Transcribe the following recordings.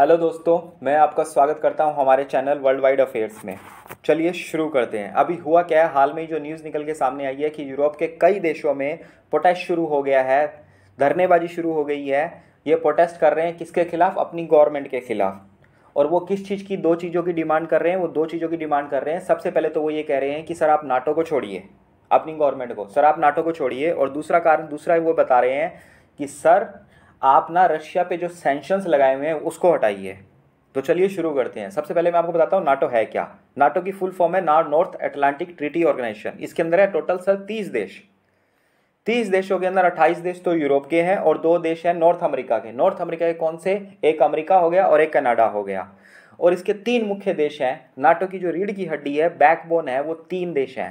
hello दोस्तों मैं आपका स्वागत करता हूं हमारे चैनल वर्ल्ड वाइड अफेयर्स में चलिए शुरू करते हैं अभी हुआ क्या है हाल में ही जो न्यूज़ निकल के सामने आई है कि यूरोप के कई देशों में प्रोटेस्ट शुरू हो गया है धरनेबाजी शुरू हो गई है ये प्रोटेस्ट कर रहे हैं किसके खिलाफ अपनी गवर्नमेंट के खिलाफ और वो किस चीज़ की दो चीज़ों की डिमांड कर रहे हैं वो दो चीज़ों की डिमांड कर रहे हैं सबसे पहले तो वो ये कह रहे हैं कि सर आप नाटो को छोड़िए अपनी गवर्नमेंट को सर आप नाटो को छोड़िए और दूसरा कारण दूसरा वो बता रहे हैं कि सर आप ना रशिया पे जो सेंशंस लगाए हुए हैं उसको हटाइए तो चलिए शुरू करते हैं सबसे पहले मैं आपको बताता हूँ नाटो है क्या नाटो की फुल फॉर्म है ना नॉर्थ अटलांटिक ट्रीटी ऑर्गेनाइजेशन इसके अंदर है टोटल सर तीस देश तीस देशों के अंदर अट्ठाईस देश तो यूरोप के हैं और दो देश हैं नॉर्थ अमेरिका के नॉर्थ अमेरिका के कौन से एक अमेरिका हो गया और एक कनाडा हो गया और इसके तीन मुख्य देश हैं नाटो की जो रीढ़ की हड्डी है बैकबोन है वो तीन देश हैं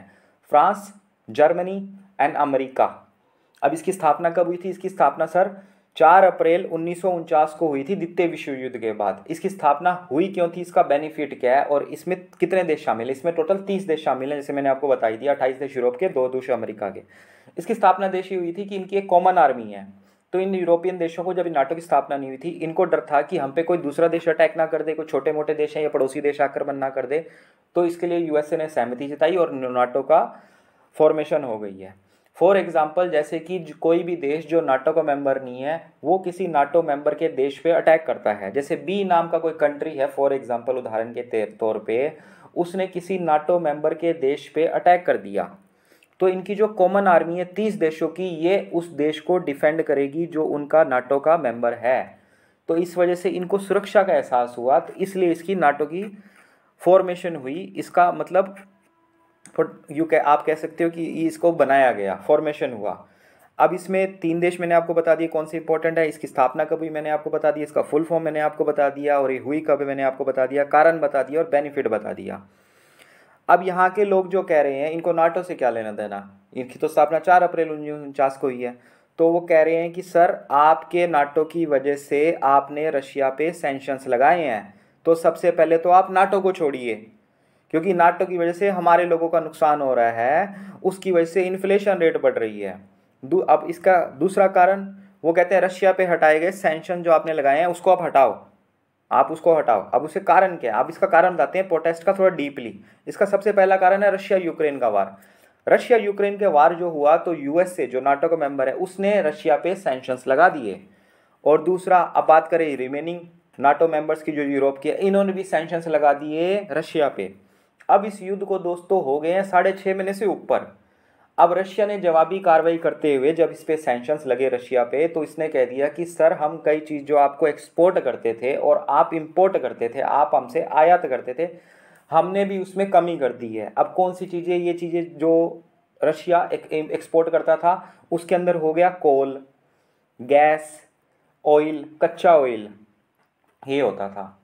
फ्रांस जर्मनी एंड अमेरिका अब इसकी स्थापना कब हुई थी इसकी स्थापना सर चार अप्रैल उन्नीस को हुई थी द्वितीय विश्व युद्ध के बाद इसकी स्थापना हुई क्यों थी इसका बेनिफिट क्या है और इसमें कितने देश शामिल हैं इसमें टोटल तीस देश शामिल हैं जैसे मैंने आपको बताई दिया अट्ठाईस देश यूरोप के दो दूसरे अमेरिका के इसकी स्थापना देश हुई थी कि इनकी एक कॉमन आर्मी है तो इन यूरोपियन देशों को जब नाटो की स्थापना नहीं हुई थी इनको डर था कि हम पे कोई दूसरा देश अटैक ना कर दे कोई छोटे मोटे देश हैं या पड़ोसी देश आक्रमण ना कर दे तो इसके लिए यूएसए ने सहमति जताई और नाटो का फॉर्मेशन हो गई है फॉर एग्जाम्पल जैसे कि कोई भी देश जो नाटो का मेंबर नहीं है वो किसी नाटो मेंबर के देश पे अटैक करता है जैसे बी नाम का कोई कंट्री है फॉर एग्जाम्पल उदाहरण के तौर पे उसने किसी नाटो मेंबर के देश पे अटैक कर दिया तो इनकी जो कॉमन आर्मी है तीस देशों की ये उस देश को डिफेंड करेगी जो उनका नाटो का मेंबर है तो इस वजह से इनको सुरक्षा का एहसास हुआ तो इसलिए इसकी नाटो की फॉर्मेशन हुई इसका मतलब यू कह आप कह सकते हो कि इसको बनाया गया फॉर्मेशन हुआ अब इसमें तीन देश मैंने आपको बता दिए कौन से इंपॉर्टेंट है इसकी स्थापना कब हुई मैंने आपको बता दिया इसका फुल फॉर्म मैंने आपको बता दिया और ये हुई कब मैंने आपको बता दिया कारण बता दिया और बेनिफिट बता दिया अब यहाँ के लोग जो कह रहे हैं इनको नाटो से क्या लेना देना इनकी तो स्थापना चार अप्रैल उनचास को हुई है तो वो कह रहे हैं कि सर आपके नाटो की वजह से आपने रशिया पे सेंशंस लगाए हैं तो सबसे पहले तो आप नाटो को छोड़िए क्योंकि नाटो की वजह से हमारे लोगों का नुकसान हो रहा है उसकी वजह से इन्फ्लेशन रेट बढ़ रही है अब इसका दूसरा कारण वो कहते हैं रशिया पे हटाए गए सेंशन जो आपने लगाए हैं उसको आप हटाओ आप उसको हटाओ अब उसके कारण क्या है आप इसका कारण बताते हैं प्रोटेस्ट का थोड़ा डीपली इसका सबसे पहला कारण है रशिया यूक्रेन का वार रशिया यूक्रेन के वार जो हुआ तो से जो नाटो का मेंबर है उसने रशिया पे सैंक्शंस लगा दिए और दूसरा अब बात करें रिमेनिंग नाटो मेंबर्स की जो यूरोप की है इन्होंने भी सेंशंस लगा दिए रशिया पे अब इस युद्ध को दोस्तों हो गए हैं साढ़े छः महीने से ऊपर अब रशिया ने जवाबी कार्रवाई करते हुए जब इस पर सेंशंस लगे रशिया पे तो इसने कह दिया कि सर हम कई चीज़ जो आपको एक्सपोर्ट करते थे और आप इम्पोर्ट करते थे आप हमसे आयात करते थे हमने भी उसमें कमी कर दी है अब कौन सी चीज़ें ये चीज़ें जो रशिया एक, एक्सपोर्ट करता था उसके अंदर हो गया कोल गैस ऑयल कच्चा ऑयल ये होता था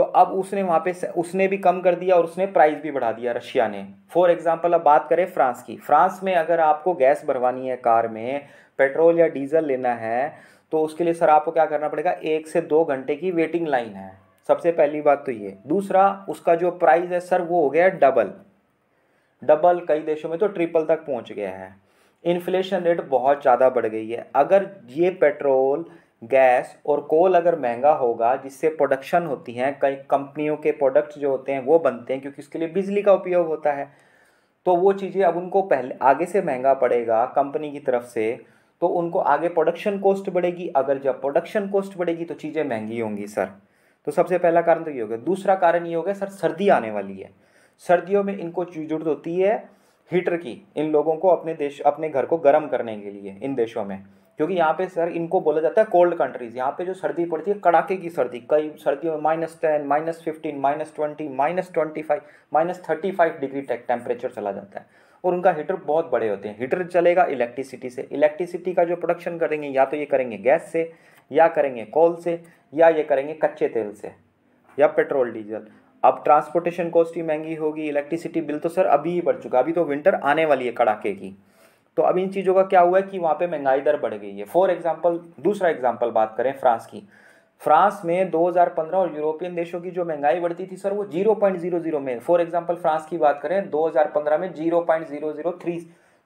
तो अब उसने वहाँ पे उसने भी कम कर दिया और उसने प्राइस भी बढ़ा दिया रशिया ने फॉर एग्जांपल अब बात करें फ्रांस की फ्रांस में अगर आपको गैस भरवानी है कार में पेट्रोल या डीजल लेना है तो उसके लिए सर आपको क्या करना पड़ेगा एक से दो घंटे की वेटिंग लाइन है सबसे पहली बात तो ये दूसरा उसका जो प्राइस है सर वो हो गया डबल डबल कई देशों में तो ट्रिपल तक पहुँच गया है इन्फ्लेशन रेट बहुत ज़्यादा बढ़ गई है अगर ये पेट्रोल गैस और कोल अगर महंगा होगा जिससे प्रोडक्शन होती हैं कई कंपनियों के प्रोडक्ट्स जो होते हैं वो बनते हैं क्योंकि उसके लिए बिजली का उपयोग होता है तो वो चीज़ें अब उनको पहले आगे से महंगा पड़ेगा कंपनी की तरफ से तो उनको आगे प्रोडक्शन कॉस्ट बढ़ेगी अगर जब प्रोडक्शन कॉस्ट बढ़ेगी तो चीज़ें महंगी होंगी सर तो सबसे पहला कारण तो ये हो गया दूसरा कारण ये हो गया सर सर्दी आने वाली है सर्दियों में इनको जरूरत होती है हीटर की इन लोगों को अपने देश अपने घर को गर्म करने के लिए इन देशों में क्योंकि यहाँ पे सर इनको बोला जाता है कोल्ड कंट्रीज़ यहाँ पे जो सर्दी पड़ती है कड़ाके की सर्दी कई सर्दियों में minus ten minus fifteen minus twenty minus twenty five minus thirty five degree तक टेम्परेचर चला जाता है और उनका हीटर बहुत बड़े होते हैं हीटर चलेगा इलेक्ट्रिसिटी से इलेक्ट्रिसिटी का जो प्रोडक्शन करेंगे या तो ये करेंगे गैस से या करेंगे कोल से या ये करेंगे कच्चे तेल से या पेट्रोल डीजल अब ट्रांसपोर्टेशन कॉस्ट ही महंगी होगी इलेक्ट्रिसिटी बिल तो सर अभी ही बढ़ चुका अभी तो विंटर आने वाली है कड़ाके की तो अब इन चीज़ों का क्या हुआ है कि वहाँ पे महंगाई दर बढ़ गई है फॉर एग्जांपल दूसरा एग्जांपल बात करें फ्रांस की फ्रांस में 2015 और यूरोपियन देशों की जो महंगाई बढ़ती थी सर वो 0.00 में फॉर एग्जांपल फ्रांस की बात करें 2015 में 0.003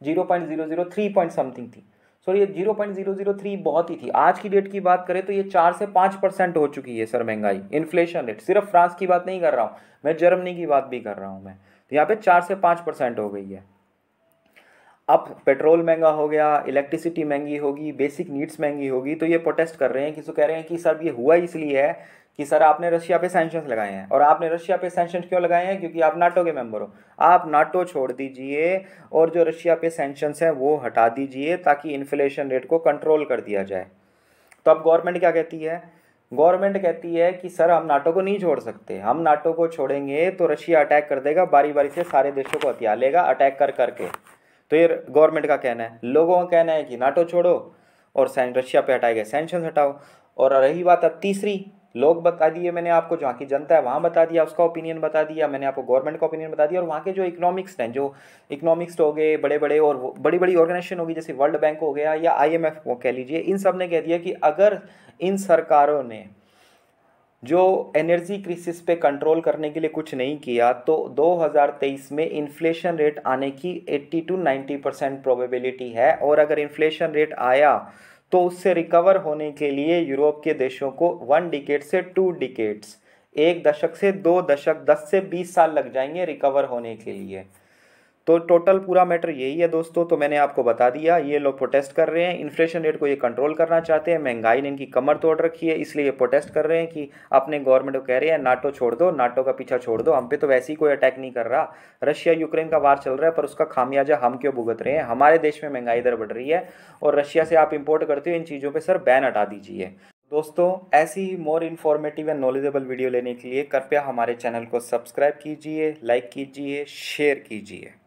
0.003 पॉइंट समथिंग थी सर ये 0.003 बहुत ही थी आज की डेट की बात करें तो ये चार से पाँच परसेंट हो चुकी है सर महंगाई इन्फ्लेशन रेट सिर्फ फ्रांस की बात नहीं कर रहा हूँ मैं जर्मनी की बात भी कर रहा हूँ मैं तो यहाँ पे चार से पाँच परसेंट हो गई है अब पेट्रोल महंगा हो गया इलेक्ट्रिसिटी महंगी होगी बेसिक नीड्स महंगी होगी तो ये प्रोटेस्ट कर रहे हैं कि सो कह रहे हैं कि सर ये हुआ इसलिए है कि सर आपने रशिया पे सेंशन लगाए हैं और आपने रशिया पे सेंशन क्यों लगाए हैं क्योंकि आप नाटो के मेंबर हो आप नाटो छोड़ दीजिए और जो रशिया पे सेंशन हैं वो हटा दीजिए ताकि इन्फ्लेशन रेट को कंट्रोल कर दिया जाए तो अब गवर्नमेंट क्या कहती है गवर्नमेंट कहती है कि सर हम नाटो को नहीं छोड़ सकते हम नाटो को छोड़ेंगे तो रशिया अटैक कर देगा बारी बारी से सारे देशों को हथिया लेगा अटैक कर करके तो ये गवर्नमेंट का कहना है लोगों का कहना है कि नाटो छोड़ो और सैन रशिया पे हटाए गए सैंक्शन हटाओ और रही बात अब तीसरी लोग बता दिए मैंने आपको जहाँ की जनता है वहाँ बता दिया उसका ओपिनियन बता दिया मैंने आपको गवर्नमेंट का ओपिनियन बता दिया और वहाँ के जो इकोनॉमिक्स हैं जो इकोनॉमिक्स हो गए बड़े बड़े और बड़ी बड़ी ऑर्गेनाइजेशन होगी जैसे वर्ल्ड बैंक हो गया या आई एम एफ कह लीजिए इन सब ने कह दिया कि अगर इन सरकारों ने जो एनर्जी क्रिसिस पे कंट्रोल करने के लिए कुछ नहीं किया तो 2023 में इन्फ्लेशन रेट आने की 80 टू 90 परसेंट प्रोबेबिलिटी है और अगर इन्फ्लेशन रेट आया तो उससे रिकवर होने के लिए यूरोप के देशों को वन डिकेट से टू डिकेट्स एक दशक से दो दशक दस से बीस साल लग जाएंगे रिकवर होने के लिए तो टोटल पूरा मैटर यही है दोस्तों तो मैंने आपको बता दिया ये लोग प्रोटेस्ट कर रहे हैं इन्फ्लेशन रेट को ये कंट्रोल करना चाहते हैं महंगाई ने इनकी कमर तोड़ रखी है इसलिए ये प्रोटेस्ट कर रहे हैं कि अपने गवर्नमेंट को कह रहे हैं नाटो छोड़ दो नाटो का पीछा छोड़ दो हम पे तो वैसे ही कोई अटैक नहीं कर रहा रशिया यूक्रेन का वार चल रहा है पर उसका खामियाजा हम क्यों भुगत रहे हैं हमारे देश में महंगाई दर बढ़ रही है और रशिया से आप इम्पोर्ट करते हो इन चीज़ों पर सर बैन हटा दीजिए दोस्तों ऐसी ही more informative and knowledgeable video लेने के लिए कृपया हमारे चैनल को सब्सक्राइब कीजिए लाइक कीजिए शेयर कीजिए